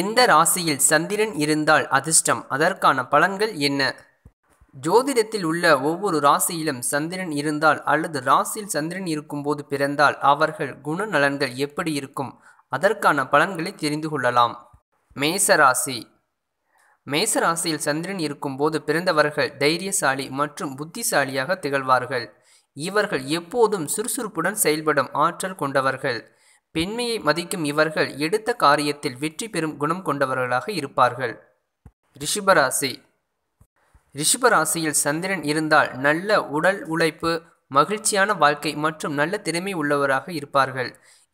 எந்த ராசியில் சந்திரன் இருந்தால் அதிர்ஷ்டம் அதற்கான பலன்கள் என்ன ஜோதிடத்தில் உள்ள ஒவ்வொரு ராசியிலும் சந்திரன் இருந்தால் அல்லது ராசியில் சந்திரன் இருக்கும்போது பிறந்தால் அவர்கள் குணநலன்கள் எப்படி இருக்கும் அதற்கான பலன்களை தெரிந்து கொள்ளலாம் மேசராசி மேசராசியில் சந்திரன் இருக்கும்போது பிறந்தவர்கள் தைரியசாலி மற்றும் புத்திசாலியாக திகழ்வார்கள் இவர்கள் எப்போதும் சுறுசுறுப்புடன் செயல்படும் ஆற்றல் கொண்டவர்கள் பெண்மையை மதிக்கும் இவர்கள் எடுத்த காரியத்தில் வெற்றி பெறும் குணம் கொண்டவர்களாக இருப்பார்கள் ரிஷிபராசி ரிஷிபராசியில் சந்திரன் இருந்தால் நல்ல உடல் உழைப்பு மகிழ்ச்சியான வாழ்க்கை மற்றும் நல்ல திறமை உள்ளவராக இருப்பார்கள்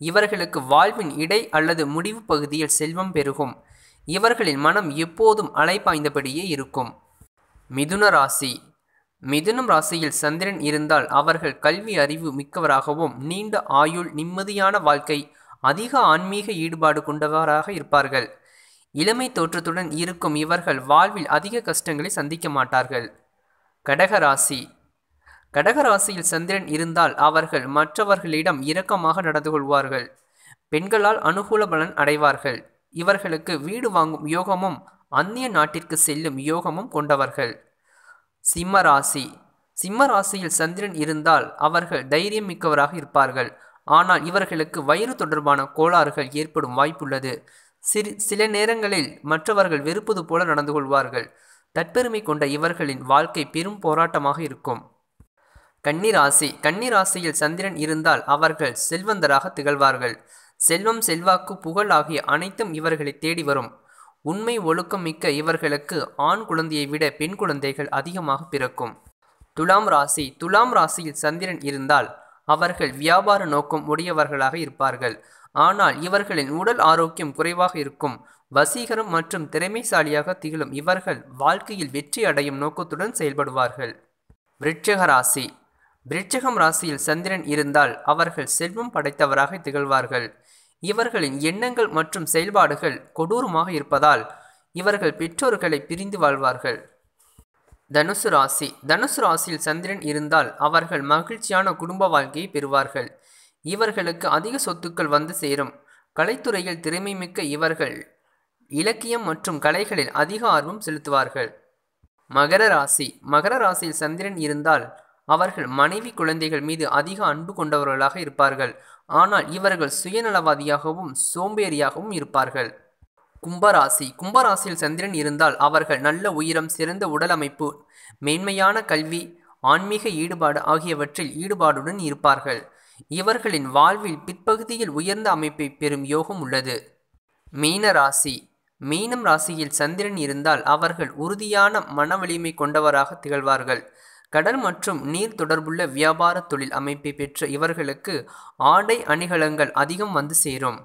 இவர்களுக்கு வாழ்வின் இடை அல்லது முடிவு பகுதியில் செல்வம் பெருகும் இவர்களின் மனம் எப்போதும் அலைபாய்ந்தபடியே இருக்கும் மிதுன ராசி மிதுனம் ராசியில் சந்திரன் இருந்தால் அவர்கள் கல்வி அறிவு மிக்கவராகவும் நீண்ட ஆயுள் நிம்மதியான வாழ்க்கை அதிக ஆன்மீக ஈடுபாடு கொண்டவராக இருப்பார்கள் இளமை தோற்றத்துடன் இருக்கும் இவர்கள் வாழ்வில் அதிக கஷ்டங்களை சந்திக்க மாட்டார்கள் கடகராசி கடகராசியில் சந்திரன் இருந்தால் அவர்கள் மற்றவர்களிடம் இரக்கமாக நடந்து கொள்வார்கள் பெண்களால் அனுகூல பலன் அடைவார்கள் இவர்களுக்கு வீடு வாங்கும் யோகமும் அந்நிய நாட்டிற்கு செல்லும் யோகமும் கொண்டவர்கள் சிம்ம ராசி சிம்ம ராசியில் சந்திரன் இருந்தால் அவர்கள் தைரியம் மிக்கவராக இருப்பார்கள் ஆனால் இவர்களுக்கு வயிறு தொடர்பான கோளாறுகள் ஏற்படும் வாய்ப்புள்ளது சிறு சில நேரங்களில் மற்றவர்கள் வெறுப்பது போல நடந்து கொள்வார்கள் தற்பெருமை கொண்ட இவர்களின் வாழ்க்கை பெரும் போராட்டமாக இருக்கும் கன்னிராசி கன்னிராசியில் சந்திரன் இருந்தால் அவர்கள் செல்வந்தராக திகழ்வார்கள் செல்வம் செல்வாக்கு புகழ் ஆகிய அனைத்தும் இவர்களை தேடி வரும் உண்மை ஒழுக்கம் மிக்க இவர்களுக்கு ஆண் குழந்தையை விட பெண் குழந்தைகள் அதிகமாக பிறக்கும் துலாம் ராசி துலாம் ராசியில் சந்திரன் இருந்தால் அவர்கள் வியாபார நோக்கம் உடையவர்களாக இருப்பார்கள் ஆனால் இவர்களின் உடல் ஆரோக்கியம் குறைவாக இருக்கும் வசீகரம் மற்றும் திறமைசாலியாக திகழும் இவர்கள் வாழ்க்கையில் வெற்றி அடையும் நோக்கத்துடன் செயல்படுவார்கள் விருட்சக ராசி விருட்சகம் ராசியில் சந்திரன் இருந்தால் அவர்கள் செல்வம் படைத்தவராக திகழ்வார்கள் இவர்களின் எண்ணங்கள் மற்றும் செயல்பாடுகள் கொடூரமாக இருப்பதால் இவர்கள் பெற்றோர்களை பிரிந்து வாழ்வார்கள் தனுசு ராசி தனுசு ராசியில் சந்திரன் இருந்தால் அவர்கள் மகிழ்ச்சியான குடும்ப வாழ்க்கையை பெறுவார்கள் இவர்களுக்கு அதிக சொத்துக்கள் வந்து சேரும் கலைத்துறையில் திறமை மிக்க இவர்கள் இலக்கியம் மற்றும் கலைகளில் அதிக ஆர்வம் செலுத்துவார்கள் மகர ராசி மகர ராசியில் சந்திரன் இருந்தால் அவர்கள் மனைவி குழந்தைகள் மீது அதிக அன்பு கொண்டவர்களாக இருப்பார்கள் ஆனால் இவர்கள் சுயநலவாதியாகவும் சோம்பேறியாகவும் இருப்பார்கள் கும்பராசி கும்பராசியில் சந்திரன் இருந்தால் அவர்கள் நல்ல உயரம் சிறந்த உடல் அமைப்பு மேன்மையான கல்வி ஆன்மீக ஈடுபாடு ஆகியவற்றில் ஈடுபாடுடன் இருப்பார்கள் இவர்களின் வாழ்வில் பிற்பகுதியில் உயர்ந்த அமைப்பை பெறும் யோகம் உள்ளது மீன ராசி மீனம் ராசியில் சந்திரன் இருந்தால் அவர்கள் உறுதியான மன வலிமை கொண்டவராக திகழ்வார்கள் கடல் மற்றும் நீர் தொடர்புள்ள வியாபார தொழில் அமைப்பை பெற்ற இவர்களுக்கு ஆடை அணிகலங்கள் அதிகம் வந்து சேரும்